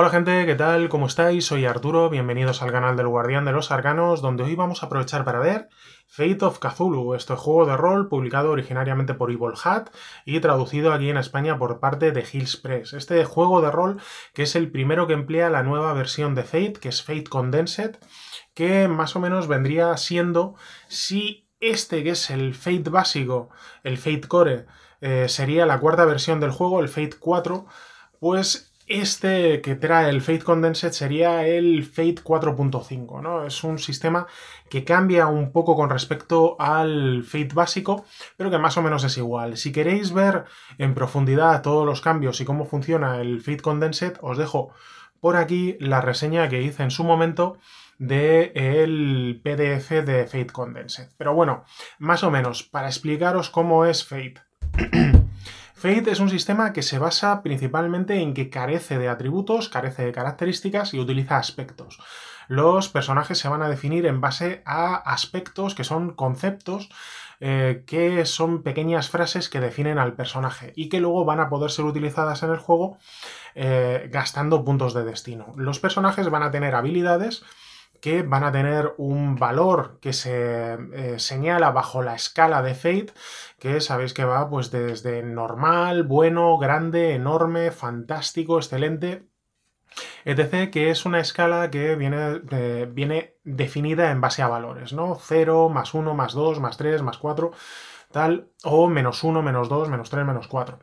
Hola gente, ¿qué tal? ¿Cómo estáis? Soy Arturo, bienvenidos al canal del Guardián de los Arcanos, donde hoy vamos a aprovechar para ver Fate of Cthulhu, este juego de rol publicado originariamente por Evil Hat y traducido aquí en España por parte de Hills Press. Este juego de rol que es el primero que emplea la nueva versión de Fate, que es Fate Condensed, que más o menos vendría siendo si este que es el Fate básico, el Fate Core, eh, sería la cuarta versión del juego, el Fate 4, pues este que trae el Fade Condensed sería el Fate 4.5, ¿no? Es un sistema que cambia un poco con respecto al Fade básico, pero que más o menos es igual. Si queréis ver en profundidad todos los cambios y cómo funciona el Fade Condensed, os dejo por aquí la reseña que hice en su momento del PDF de Fade Condensed. Pero bueno, más o menos, para explicaros cómo es Fate. Fate es un sistema que se basa principalmente en que carece de atributos, carece de características y utiliza aspectos. Los personajes se van a definir en base a aspectos que son conceptos eh, que son pequeñas frases que definen al personaje y que luego van a poder ser utilizadas en el juego eh, gastando puntos de destino. Los personajes van a tener habilidades que van a tener un valor que se eh, señala bajo la escala de Fate, que sabéis que va pues desde normal, bueno, grande, enorme, fantástico, excelente, etc., que es una escala que viene, eh, viene definida en base a valores, ¿no? 0, más 1, más 2, más 3, más 4, tal, o menos 1, menos 2, menos 3, menos 4.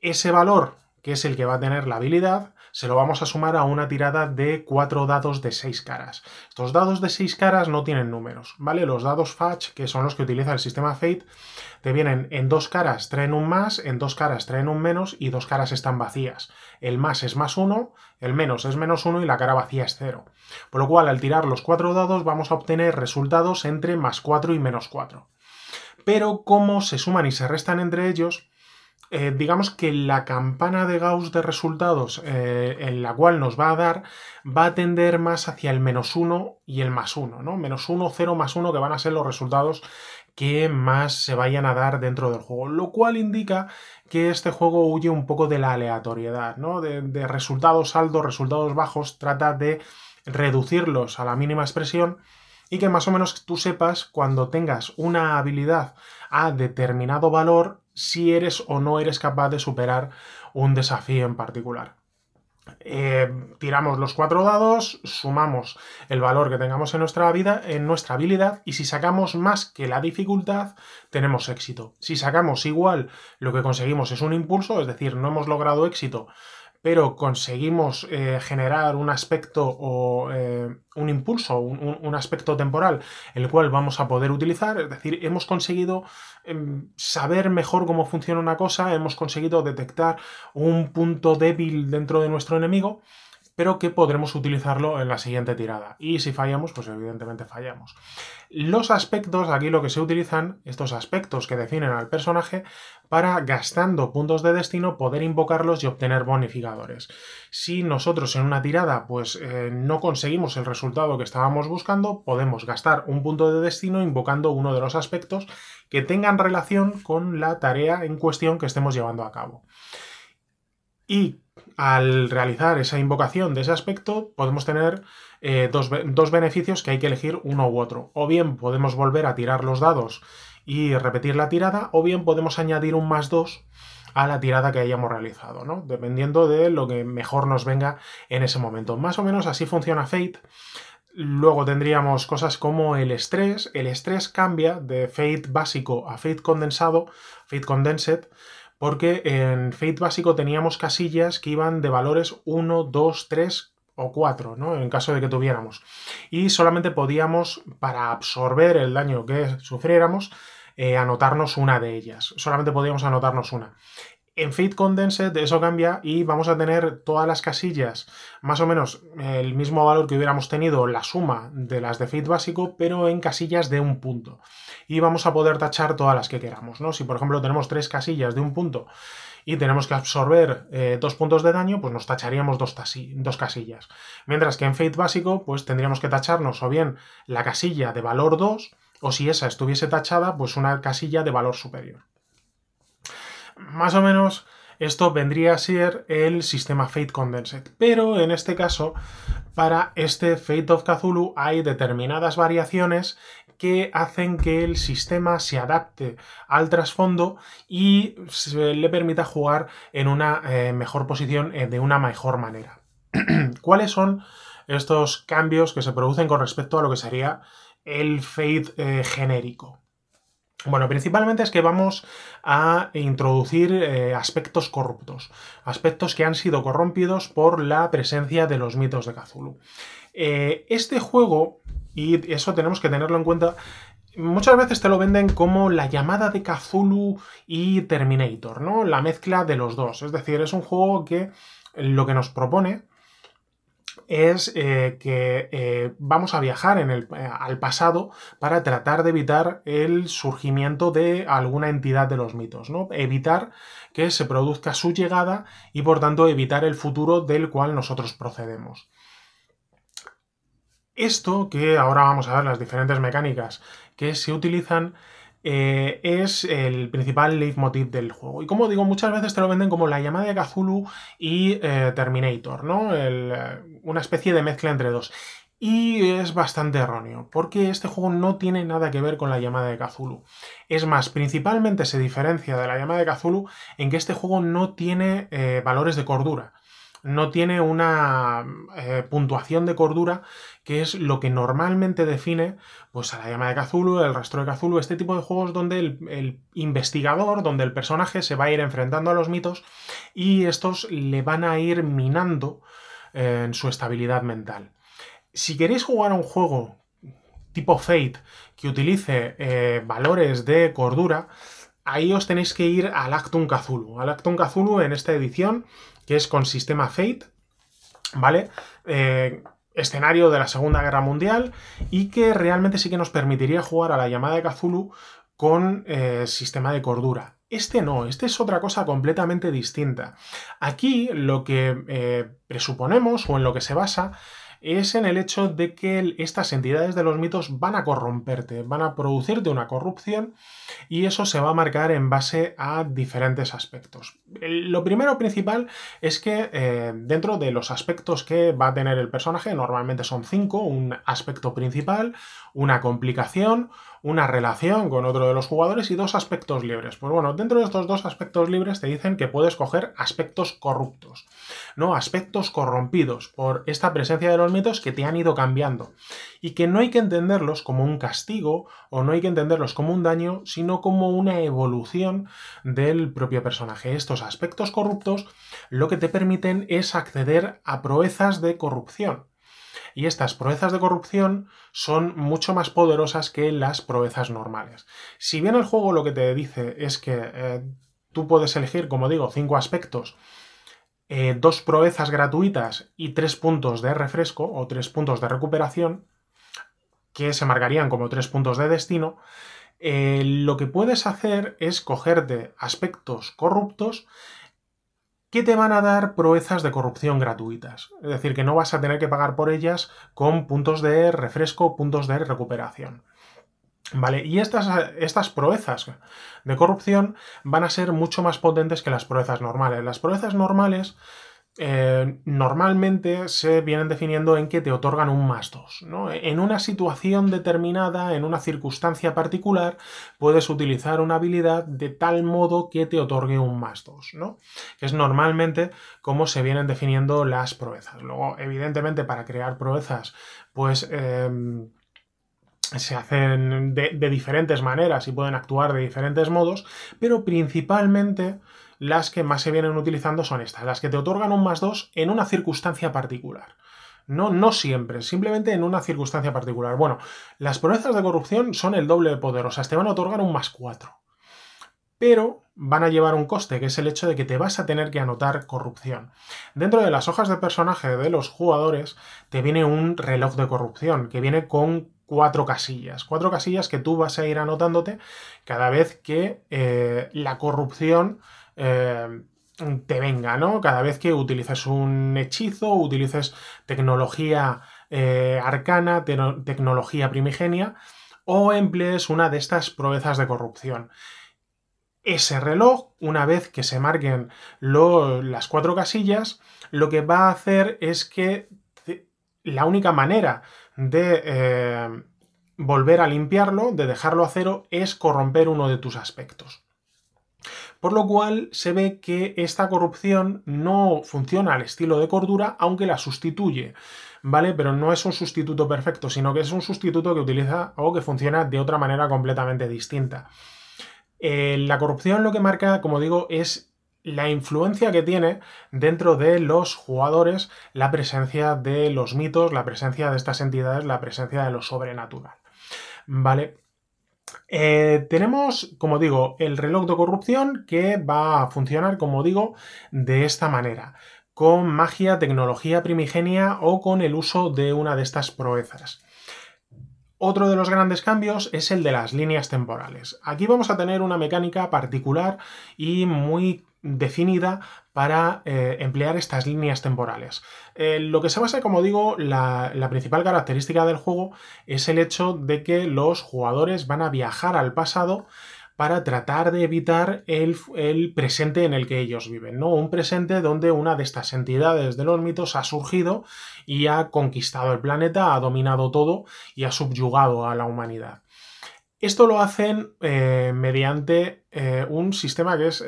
Ese valor, que es el que va a tener la habilidad, se lo vamos a sumar a una tirada de cuatro dados de seis caras. Estos dados de seis caras no tienen números, ¿vale? Los dados FACH, que son los que utiliza el sistema Fate, te vienen en dos caras traen un más, en dos caras traen un menos y dos caras están vacías. El más es más uno, el menos es menos uno y la cara vacía es cero. Por lo cual, al tirar los cuatro dados, vamos a obtener resultados entre más cuatro y menos cuatro. Pero ¿cómo se suman y se restan entre ellos, eh, digamos que la campana de Gauss de resultados eh, en la cual nos va a dar va a tender más hacia el menos uno y el más uno, ¿no? Menos uno, 0, más uno, que van a ser los resultados que más se vayan a dar dentro del juego, lo cual indica que este juego huye un poco de la aleatoriedad, ¿no? De, de resultados altos, resultados bajos, trata de reducirlos a la mínima expresión y que más o menos tú sepas cuando tengas una habilidad a determinado valor si eres o no eres capaz de superar un desafío en particular. Eh, tiramos los cuatro dados, sumamos el valor que tengamos en nuestra vida, en nuestra habilidad, y si sacamos más que la dificultad, tenemos éxito. Si sacamos igual, lo que conseguimos es un impulso, es decir, no hemos logrado éxito pero conseguimos eh, generar un aspecto o eh, un impulso, un, un, aspecto temporal, el cual vamos a poder utilizar. Es decir, hemos conseguido em, saber mejor cómo funciona una cosa, hemos conseguido detectar un punto débil dentro de nuestro enemigo pero que podremos utilizarlo en la siguiente tirada. Y si fallamos, pues evidentemente fallamos. Los aspectos, aquí lo que se utilizan, estos aspectos que definen al personaje, para gastando puntos de destino poder invocarlos y obtener bonificadores. Si nosotros en una tirada pues eh, no conseguimos el resultado que estábamos buscando, podemos gastar un punto de destino invocando uno de los aspectos que tengan relación con la tarea en cuestión que estemos llevando a cabo. Y al realizar esa invocación de ese aspecto, podemos tener eh, dos, beneficios que hay que elegir uno u otro. O bien podemos volver a tirar los dados y repetir la tirada, o bien podemos añadir un más 2 a la tirada que hayamos realizado, ¿no? Dependiendo de lo que mejor nos venga en ese momento. Más o menos así funciona Fate. Luego tendríamos cosas como el estrés. El estrés cambia de Fate básico a Fate condensado, Fate condensed, porque en Fate básico teníamos casillas que iban de valores 1, 2, 3 o 4, ¿no? En caso de que tuviéramos. Y solamente podíamos, para absorber el daño que sufriéramos, eh, anotarnos una de ellas. Solamente podíamos anotarnos una. En condense Condensed eso cambia y vamos a tener todas las casillas más o menos el mismo valor que hubiéramos tenido la suma de las de fit básico, pero en casillas de un punto. Y vamos a poder tachar todas las que queramos, ¿no? Si por ejemplo tenemos tres casillas de un punto y tenemos que absorber eh, dos puntos de daño, pues nos tacharíamos dos, dos casillas. Mientras que en Fit básico, pues tendríamos que tacharnos o bien la casilla de valor 2, o si esa estuviese tachada, pues una casilla de valor superior. Más o menos esto vendría a ser el sistema Fate Condensed, pero en este caso, para este Fate of Cthulhu hay determinadas variaciones que hacen que el sistema se adapte al trasfondo y le permita jugar en una eh, mejor posición, eh, de una mejor manera. ¿Cuáles son estos cambios que se producen con respecto a lo que sería el Fate eh, genérico? Bueno, principalmente es que vamos a introducir eh, aspectos corruptos, aspectos que han sido corrompidos por la presencia de los mitos de Cthulhu. Eh, este juego, y eso tenemos que tenerlo en cuenta, muchas veces te lo venden como la llamada de Cthulhu y Terminator, ¿no? La mezcla de los dos. Es decir, es un juego que lo que nos propone es eh, que eh, vamos a viajar el, eh, al pasado para tratar de evitar el surgimiento de alguna entidad de los mitos, ¿no? Evitar que se produzca su llegada y por tanto evitar el futuro del cual nosotros procedemos. Esto, que ahora vamos a ver las diferentes mecánicas que se utilizan, es el principal leitmotiv del juego. Y como digo, muchas veces te lo venden como la llamada de Cthulhu y Terminator, ¿no? El, una especie de mezcla entre dos. Y es bastante erróneo, porque este juego no tiene nada que ver con la llamada de Cthulhu. Es más, principalmente se diferencia de la llamada de Kazulu en que este juego no tiene eh, valores de cordura, no tiene una eh, puntuación de cordura que es lo que normalmente define pues, a la llama de Kazulu el rastro de Cthulhu, este tipo de juegos donde el, investigador, donde el personaje se va a ir enfrentando a los mitos y estos le van a ir minando en su estabilidad mental. Si queréis jugar a un juego tipo Fate que utilice eh, valores de cordura, ahí os tenéis que ir al Actum Cthulhu. Al Actum Cthulhu en esta edición, que es con sistema Fate, ¿vale? Eh, escenario de la Segunda Guerra Mundial y que realmente sí que nos permitiría jugar a la llamada de Kazulu con eh, sistema de cordura. Este no, este es otra cosa completamente distinta. Aquí lo que eh, presuponemos o en lo que se basa es en el hecho de que estas entidades de los mitos van a corromperte, van a producirte una corrupción y eso se va a marcar en base a diferentes aspectos. Lo primero principal es que eh, dentro de los aspectos que va a tener el personaje, normalmente son cinco, un aspecto principal, una complicación, una relación con otro de los jugadores y dos aspectos libres. Pues bueno, dentro de estos dos aspectos libres te dicen que puedes coger aspectos corruptos, ¿no? Aspectos corrompidos por esta presencia de los mitos que te han ido cambiando y que no hay que entenderlos como un castigo o no hay que entenderlos como un daño, sino como una evolución del propio personaje. Estos aspectos corruptos lo que te permiten es acceder a proezas de corrupción y estas proezas de corrupción son mucho más poderosas que las proezas normales. Si bien el juego lo que te dice es que eh, tú puedes elegir, como digo, cinco aspectos, eh, dos proezas gratuitas y tres puntos de refresco o tres puntos de recuperación, que se marcarían como tres puntos de destino, eh, lo que puedes hacer es cogerte aspectos corruptos que te van a dar proezas de corrupción gratuitas. Es decir, que no vas a tener que pagar por ellas con puntos de refresco, puntos de recuperación. ¿Vale? Y estas, estas, proezas de corrupción van a ser mucho más potentes que las proezas normales. Las proezas normales eh, normalmente se vienen definiendo en que te otorgan un más 2. ¿no? En una situación determinada, en una circunstancia particular, puedes utilizar una habilidad de tal modo que te otorgue un más 2, ¿no? es normalmente como se vienen definiendo las proezas. Luego, evidentemente, para crear proezas, pues... Em, se hacen de diferentes maneras y pueden actuar de diferentes modos, pero principalmente las que más se vienen utilizando son estas, las que te otorgan un más 2 en una circunstancia particular. No, no siempre, simplemente en una circunstancia particular. Bueno, las proezas de corrupción son el doble de poderosas, te van a otorgar un más 4. Pero van a llevar un coste, que es el hecho de que te vas a tener que anotar corrupción. Dentro de las hojas de personaje de los jugadores te viene un reloj de corrupción, que viene con cuatro casillas. Cuatro casillas que tú vas a ir anotándote cada vez que eh, la corrupción eh, te venga, ¿no? Cada vez que utilices un hechizo, utilices tecnología eh, arcana, tecnología primigenia, o emplees una de estas proezas de corrupción. Ese reloj, una vez que se marquen las cuatro casillas, lo que va a hacer es que la única manera de eh, volver a limpiarlo, de dejarlo a cero, es corromper uno de tus aspectos. Por lo cual se ve que esta corrupción no funciona al estilo de cordura, aunque la sustituye. ¿Vale? Pero no es un sustituto perfecto, sino que es un sustituto que utiliza o que funciona de otra manera completamente distinta. Eh, la corrupción lo que marca, como digo, es la influencia que tiene dentro de los jugadores la presencia de los mitos, la presencia de estas entidades, la presencia de lo sobrenatural. ¿Vale? Eh, tenemos, como digo, el reloj de corrupción que va a funcionar, como digo, de esta manera, con magia, tecnología primigenia o con el uso de una de estas proezas. Otro de los grandes cambios es el de las líneas temporales. Aquí vamos a tener una mecánica particular y muy definida para eh, emplear estas líneas temporales. Eh, lo que se basa, como digo, la, principal característica del juego es el hecho de que los jugadores van a viajar al pasado para tratar de evitar el, presente en el que ellos viven, ¿no? Un presente donde una de estas entidades de los mitos ha surgido y ha conquistado el planeta, ha dominado todo y ha subyugado a la humanidad. Esto lo hacen eh, mediante un sistema que es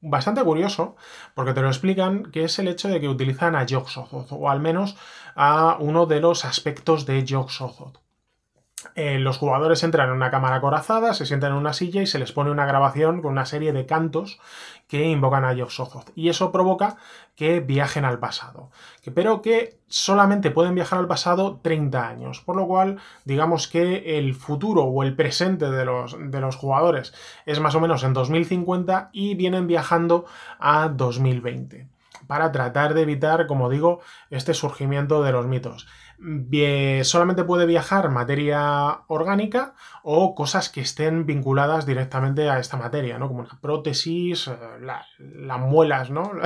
bastante curioso, porque te lo explican, que es el hecho de que utilizan a yogg o al menos a uno de los aspectos de yogg eh, los jugadores entran en una cámara acorazada, se sientan en una silla y se les pone una grabación con una serie de cantos que invocan a Yog-Sothoth. Y eso provoca que viajen al pasado. Pero que solamente pueden viajar al pasado 30 años. Por lo cual, digamos que el futuro o el presente de los, de los jugadores es más o menos en 2050 y vienen viajando a 2020 para tratar de evitar, como digo, este surgimiento de los mitos solamente puede viajar materia orgánica o cosas que estén vinculadas directamente a esta materia, ¿no? Como una prótesis, eh, las muelas, ¿no?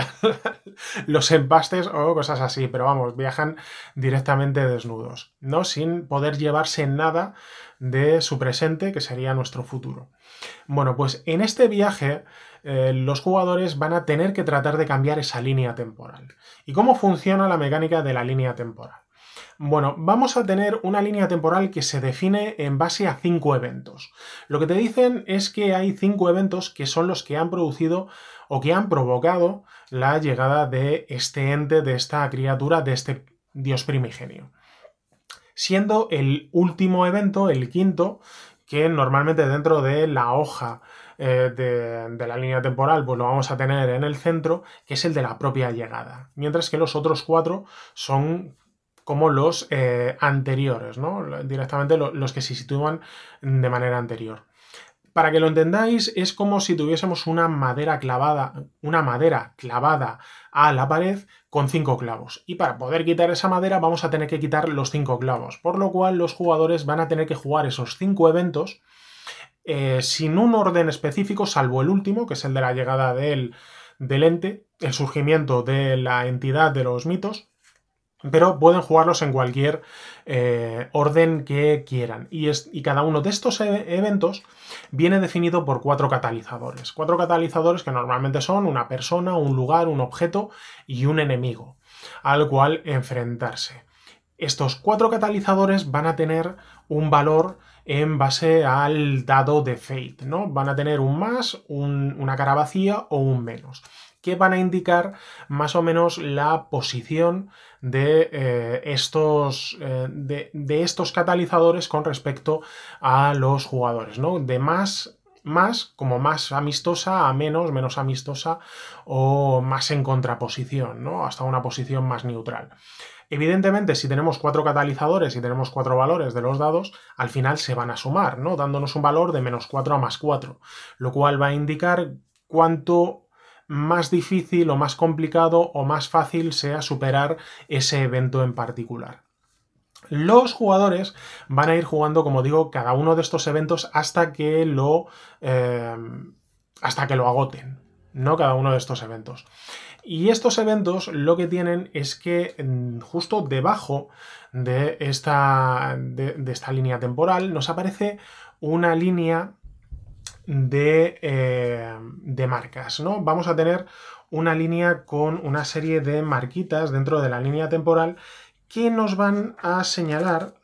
Los empastes o cosas así, pero vamos, viajan directamente desnudos, ¿no? Sin poder llevarse nada de su presente, que sería nuestro futuro. Bueno, pues en este viaje eh, los jugadores van a tener que tratar de cambiar esa línea temporal. ¿Y cómo funciona la mecánica de la línea temporal? Bueno, vamos a tener una línea temporal que se define en base a cinco eventos. Lo que te dicen es que hay cinco eventos que son los que han producido o que han provocado la llegada de este ente, de esta criatura, de este dios primigenio. Siendo el último evento, el quinto, que normalmente dentro de la hoja eh, de, de, la línea temporal, pues lo vamos a tener en el centro, que es el de la propia llegada. Mientras que los otros cuatro son como los eh, anteriores, Directamente los que se sitúan de manera anterior. Para que lo entendáis, es como si tuviésemos una madera clavada, una madera clavada a la pared con cinco clavos. Y para poder quitar esa madera vamos a tener que quitar los cinco clavos, por lo cual los jugadores van a tener que jugar esos cinco eventos eh, sin un orden específico, salvo el último, que es el de la llegada del, del ente, el surgimiento de la entidad de los mitos, pero pueden jugarlos en cualquier eh, orden que quieran. Y, es, cada uno de estos e, eventos viene definido por cuatro catalizadores. Cuatro catalizadores que normalmente son una persona, un lugar, un objeto y un enemigo al cual enfrentarse. Estos cuatro catalizadores van a tener un valor en base al dado de Fate, ¿no? Van a tener un más, una cara vacía o un menos que van a indicar más o menos la posición de, eh, estos, eh, de, estos catalizadores con respecto a los jugadores, ¿no? De más más, como más amistosa a menos, menos amistosa o más en contraposición, ¿no? Hasta una posición más neutral. Evidentemente, si tenemos cuatro catalizadores y tenemos cuatro valores de los dados, al final se van a sumar, ¿no? Dándonos un valor de menos 4 a más 4, lo cual va a indicar cuánto más difícil o más complicado o más fácil sea superar ese evento en particular. Los jugadores van a ir jugando, como digo, cada uno de estos eventos hasta que lo. Eh, hasta que lo agoten, ¿no? Cada uno de estos eventos. Y estos eventos lo que tienen es que mm, justo debajo de esta, de esta línea temporal nos aparece una línea eh, de, marcas, ¿no? Vamos a tener una línea con una serie de marquitas dentro de la línea temporal que nos van a señalar,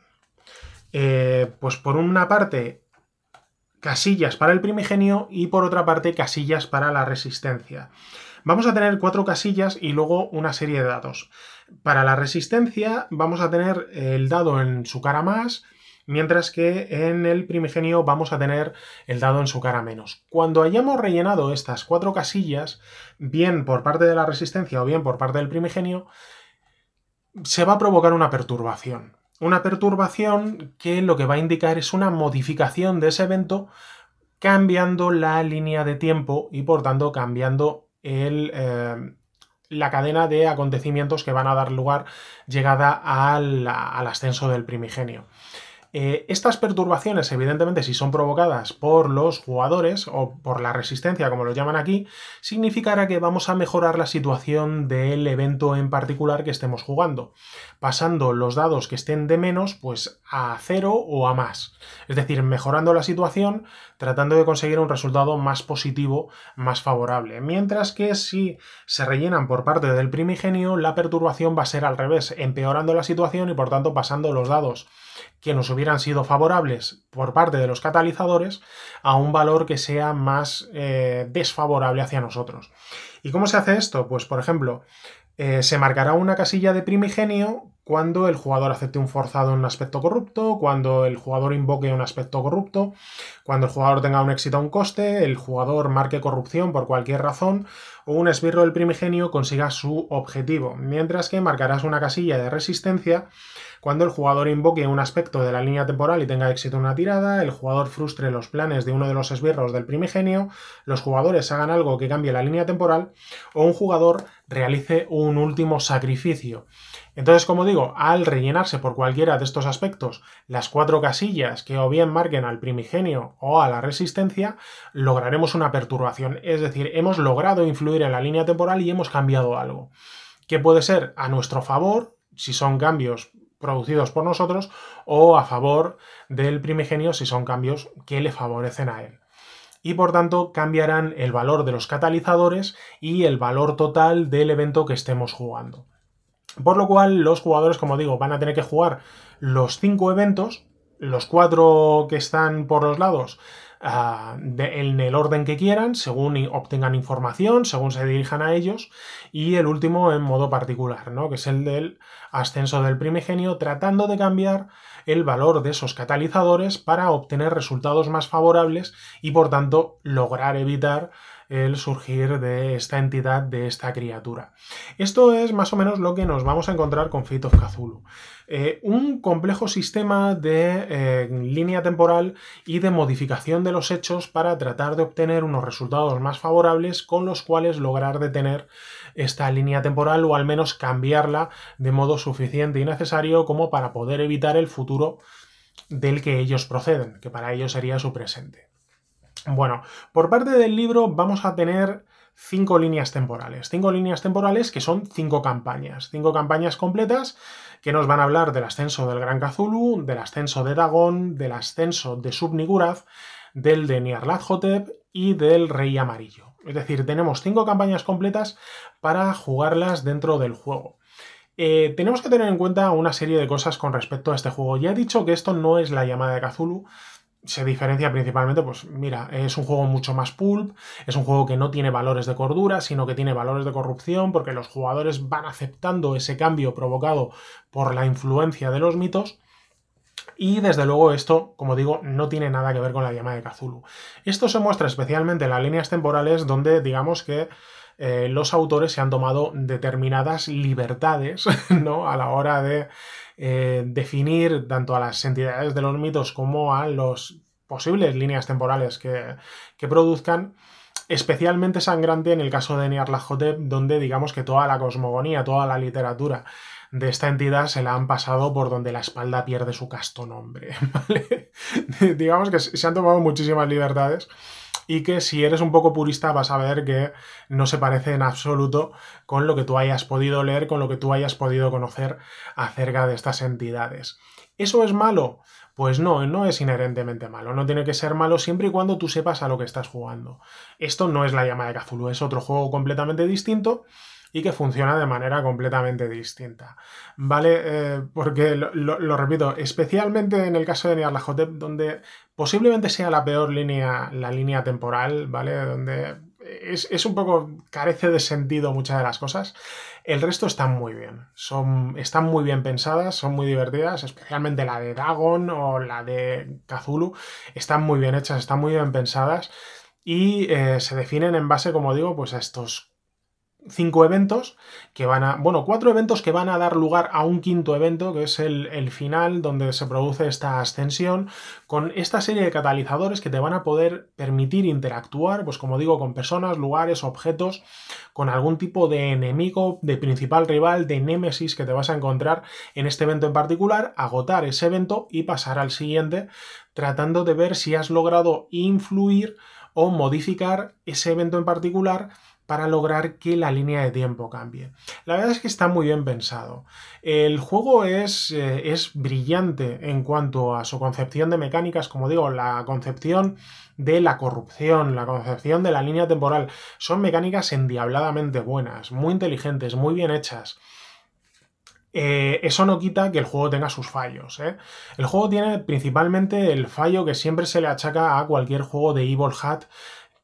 eh, pues por una parte, casillas para el primigenio y por otra parte, casillas para la resistencia. Vamos a tener cuatro casillas y luego una serie de dados. Para la resistencia vamos a tener el dado en su cara más, mientras que en el primigenio vamos a tener el dado en su cara menos. Cuando hayamos rellenado estas cuatro casillas, bien por parte de la resistencia o bien por parte del primigenio, se va a provocar una perturbación. Una perturbación que lo que va a indicar es una modificación de ese evento cambiando la línea de tiempo y por tanto cambiando eh, la cadena de acontecimientos que van a dar lugar llegada al ascenso del primigenio. Eh, estas perturbaciones, evidentemente, si son provocadas por los jugadores o por la resistencia, como lo llaman aquí, significará que vamos a mejorar la situación del evento en particular que estemos jugando, pasando los dados que estén de menos, pues a cero o a más. Es decir, mejorando la situación tratando de conseguir un resultado más positivo, más favorable. Mientras que si se rellenan por parte del primigenio, la perturbación va a ser al revés, empeorando la situación y por tanto pasando los dados que nos hubieran sido favorables por parte de los catalizadores a un valor que sea más eh, desfavorable hacia nosotros. ¿Y cómo se hace esto? Pues por ejemplo, eh, se marcará una casilla de primigenio cuando el jugador acepte un forzado en un aspecto corrupto, cuando el jugador invoque un aspecto corrupto, cuando el jugador tenga un éxito a un coste, el jugador marque corrupción por cualquier razón o un esbirro del primigenio consiga su objetivo, mientras que marcarás una casilla de resistencia cuando el jugador invoque un aspecto de la línea temporal y tenga éxito en una tirada, el jugador frustre los planes de uno de los esbirros del primigenio, los jugadores hagan algo que cambie la línea temporal o un jugador realice un último sacrificio. Entonces, como digo, al rellenarse por cualquiera de estos aspectos las cuatro casillas que o bien marquen al primigenio o a la resistencia, lograremos una perturbación. Es decir, hemos logrado influir en la línea temporal y hemos cambiado algo. Que puede ser a nuestro favor, si son cambios producidos por nosotros, o a favor del primigenio, si son cambios que le favorecen a él y por tanto cambiarán el valor de los catalizadores y el valor total del evento que estemos jugando. Por lo cual, los jugadores, como digo, van a tener que jugar los cinco eventos, los cuatro que están por los lados, ah, en el orden que quieran, según obtengan información, según se dirijan a ellos, y el último en modo particular, ¿no? que es el del ascenso del primigenio, tratando de cambiar el valor de esos catalizadores para obtener resultados más favorables y, por tanto, lograr evitar el surgir de esta entidad, de esta criatura. Esto es más o menos lo que nos vamos a encontrar con Fate of Cthulhu. Eh, un complejo sistema de eh, línea temporal y de modificación de los hechos para tratar de obtener unos resultados más favorables con los cuales lograr detener esta línea temporal o al menos cambiarla de modo suficiente y necesario como para poder evitar el futuro del que ellos proceden, que para ellos sería su presente. Bueno, por parte del libro vamos a tener cinco líneas temporales. Cinco líneas temporales que son cinco campañas. Cinco campañas completas que nos van a hablar del ascenso del Gran Cthulhu, del ascenso de Dagón, del ascenso de Subniguraz, del de Nyarlathotep y del Rey Amarillo. Es decir, tenemos cinco campañas completas para jugarlas dentro del juego. Eh, tenemos que tener en cuenta una serie de cosas con respecto a este juego. Ya he dicho que esto no es la llamada de Cthulhu, se diferencia principalmente, pues mira, es un juego mucho más pulp, es un juego que no tiene valores de cordura, sino que tiene valores de corrupción, porque los jugadores van aceptando ese cambio provocado por la influencia de los mitos. Y desde luego esto, como digo, no tiene nada que ver con la llamada de Cthulhu. Esto se muestra especialmente en las líneas temporales donde digamos que eh, los autores se han tomado determinadas libertades ¿no? a la hora de eh, definir tanto a las entidades de los mitos como a las posibles líneas temporales que, produzcan especialmente sangrante en el caso de Nyarlathotep, donde digamos que toda la cosmogonía, toda la literatura de esta entidad se la han pasado por donde la espalda pierde su casto nombre. digamos que se han tomado muchísimas libertades y que si eres un poco purista vas a ver que no se parece en absoluto con lo que tú hayas podido leer, con lo que tú hayas podido conocer acerca de estas entidades. ¿Eso es malo? Pues no, no es inherentemente malo, no tiene que ser malo siempre y cuando tú sepas a lo que estás jugando. Esto no es la llama de Cthulhu, es otro juego completamente distinto y que funciona de manera completamente distinta. ¿Vale? Eh, porque lo, repito, especialmente en el caso de Nyarlathotep, donde posiblemente sea la peor línea, la línea temporal, ¿vale? Donde es, un poco, carece de sentido muchas de las cosas. El resto están muy bien, son, están muy bien pensadas, son muy divertidas, especialmente la de Dagon o la de Kazulu, están muy bien hechas, están muy bien pensadas y eh, se definen en base, como digo, pues a estos cinco eventos que van a. Bueno, cuatro eventos que van a dar lugar a un quinto evento, que es el, el, final, donde se produce esta ascensión, con esta serie de catalizadores que te van a poder permitir interactuar, pues como digo, con personas, lugares, objetos, con algún tipo de enemigo, de principal rival, de némesis que te vas a encontrar en este evento en particular, agotar ese evento y pasar al siguiente, tratando de ver si has logrado influir o modificar ese evento en particular para lograr que la línea de tiempo cambie. La verdad es que está muy bien pensado. El juego es, eh, es brillante en cuanto a su concepción de mecánicas, como digo, la concepción de la corrupción, la concepción de la línea temporal. Son mecánicas endiabladamente buenas, muy inteligentes, muy bien hechas. Eh, eso no quita que el juego tenga sus fallos. ¿eh? El juego tiene principalmente el fallo que siempre se le achaca a cualquier juego de Evil Hat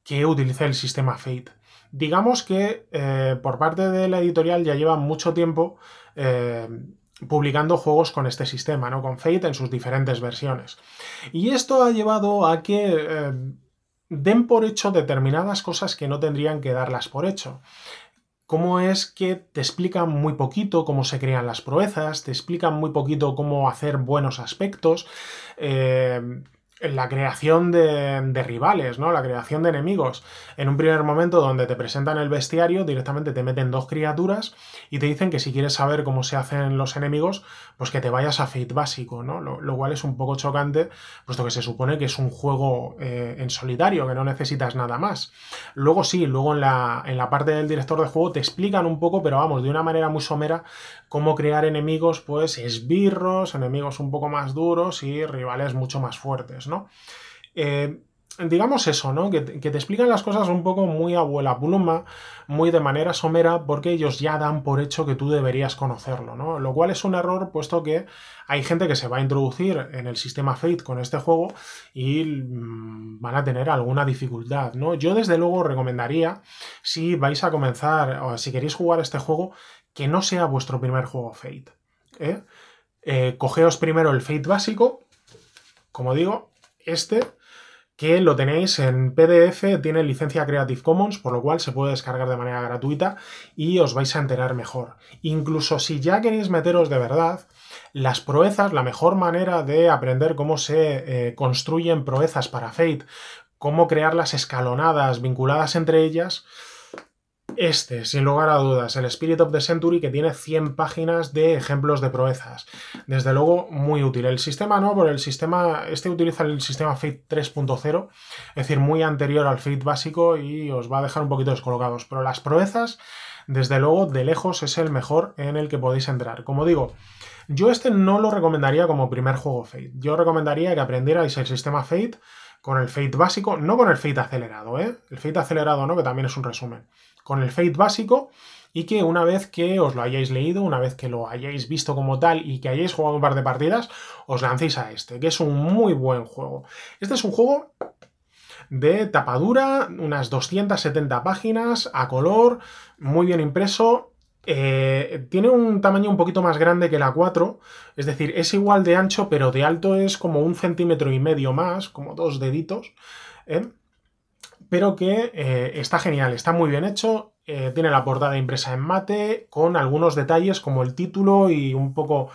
que utilice el sistema Fate Digamos que eh, por parte de la editorial ya lleva mucho tiempo eh, publicando juegos con este sistema, ¿no? Con Fate en sus diferentes versiones. Y esto ha llevado a que eh, den por hecho determinadas cosas que no tendrían que darlas por hecho. Cómo es que te explican muy poquito cómo se crean las proezas, te explican muy poquito cómo hacer buenos aspectos. Eh, la creación de, rivales, ¿no? La creación de enemigos. En un primer momento donde te presentan el bestiario, directamente te meten dos criaturas y te dicen que si quieres saber cómo se hacen los enemigos, pues que te vayas a Fate básico, ¿no? Lo, cual es un poco chocante, puesto que se supone que es un juego eh, en solitario, que no necesitas nada más. Luego sí, luego en la, en la parte del director de juego te explican un poco, pero vamos, de una manera muy somera, cómo crear enemigos, pues esbirros, enemigos un poco más duros y rivales mucho más fuertes, ¿no? Eh, digamos eso, ¿no? Que, te explican las cosas un poco muy abuela pluma, muy de manera somera, porque ellos ya dan por hecho que tú deberías conocerlo, ¿no? Lo cual es un error, puesto que hay gente que se va a introducir en el sistema Fate con este juego y mm, van a tener alguna dificultad, ¿no? Yo desde luego recomendaría, si vais a comenzar, o si queréis jugar este juego, que no sea vuestro primer juego Fate, ¿eh? Eh, cogeos primero el Fate básico, como digo, este, que lo tenéis en PDF, tiene licencia Creative Commons, por lo cual se puede descargar de manera gratuita y os vais a enterar mejor. Incluso si ya queréis meteros de verdad, las proezas, la mejor manera de aprender cómo se eh, construyen proezas para Fate, cómo crear las escalonadas vinculadas entre ellas, este, sin lugar a dudas, el Spirit of the Century, que tiene 100 páginas de ejemplos de proezas. Desde luego, muy útil. El sistema no, por el sistema, este utiliza el sistema Fate 3.0, es decir, muy anterior al Fate básico y os va a dejar un poquito descolocados. Pero las proezas, desde luego, de lejos es el mejor en el que podéis entrar. Como digo, yo este no lo recomendaría como primer juego Fate. Yo recomendaría que aprendierais el sistema Fate con el fade básico, no con el fade acelerado, ¿eh? El fade acelerado no, que también es un resumen. Con el fade básico y que una vez que os lo hayáis leído, una vez que lo hayáis visto como tal y que hayáis jugado un par de partidas, os lancéis a este, que es un muy buen juego. Este es un juego de tapadura, unas 270 páginas, a color, muy bien impreso, eh, tiene un tamaño un poquito más grande que la 4, es decir, es igual de ancho, pero de alto es como un centímetro y medio más, como dos deditos, ¿eh? pero que eh, está genial, está muy bien hecho, tiene la portada impresa en mate, con algunos detalles como el título y un poco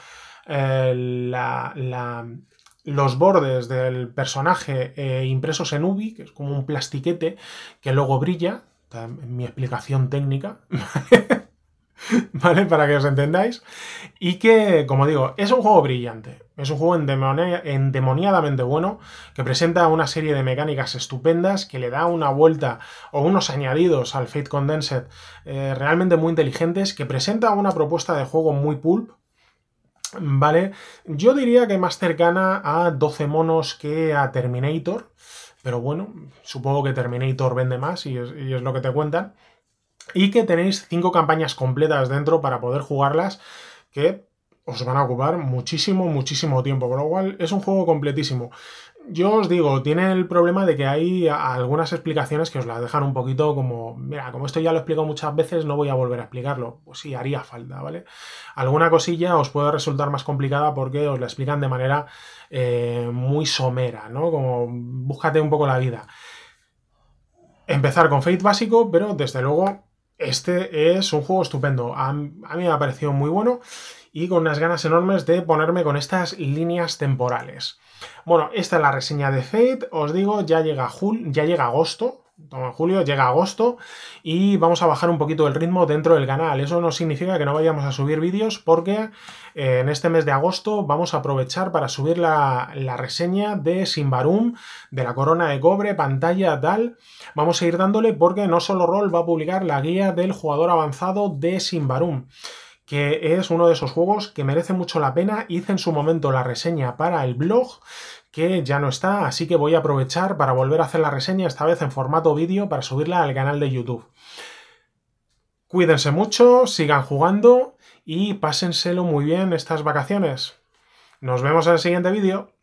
los bordes del personaje impresos en ubi, que es como un plastiquete que luego brilla, en mi explicación técnica. ¿vale? Para que os entendáis. Y que, como digo, es un juego brillante. Es un juego endemoniadamente bueno, que presenta una serie de mecánicas estupendas, que le da una vuelta o unos añadidos al Fate Condensed eh, realmente muy inteligentes, que presenta una propuesta de juego muy pulp, ¿vale? Yo diría que más cercana a 12 monos que a Terminator, pero bueno, supongo que Terminator vende más y es lo que te cuentan y que tenéis cinco campañas completas dentro para poder jugarlas que os van a ocupar muchísimo, muchísimo tiempo, Con lo cual es un juego completísimo. Yo os digo, tiene el problema de que hay algunas explicaciones que os las dejan un poquito como, mira, como esto ya lo he explicado muchas veces, no voy a volver a explicarlo. Pues sí, haría falta, ¿vale? Alguna cosilla os puede resultar más complicada porque os la explican de manera eh, muy somera, ¿no? Como búscate un poco la vida. Empezar con Fate básico, pero desde luego este es un juego estupendo. A, mí me ha parecido muy bueno y con unas ganas enormes de ponerme con estas líneas temporales. Bueno, esta es la reseña de Fate. Os digo, ya llega, jul ya llega agosto. Toma julio, llega agosto y vamos a bajar un poquito el ritmo dentro del canal. Eso no significa que no vayamos a subir vídeos porque eh, en este mes de agosto vamos a aprovechar para subir la, la reseña de Simbarum, de la corona de cobre, pantalla, tal. Vamos a ir dándole porque no solo Roll va a publicar la guía del jugador avanzado de Simbarum que es uno de esos juegos que merece mucho la pena. Hice en su momento la reseña para el blog, que ya no está, así que voy a aprovechar para volver a hacer la reseña, esta vez en formato vídeo, para subirla al canal de YouTube. Cuídense mucho, sigan jugando y pásenselo muy bien estas vacaciones. Nos vemos en el siguiente vídeo.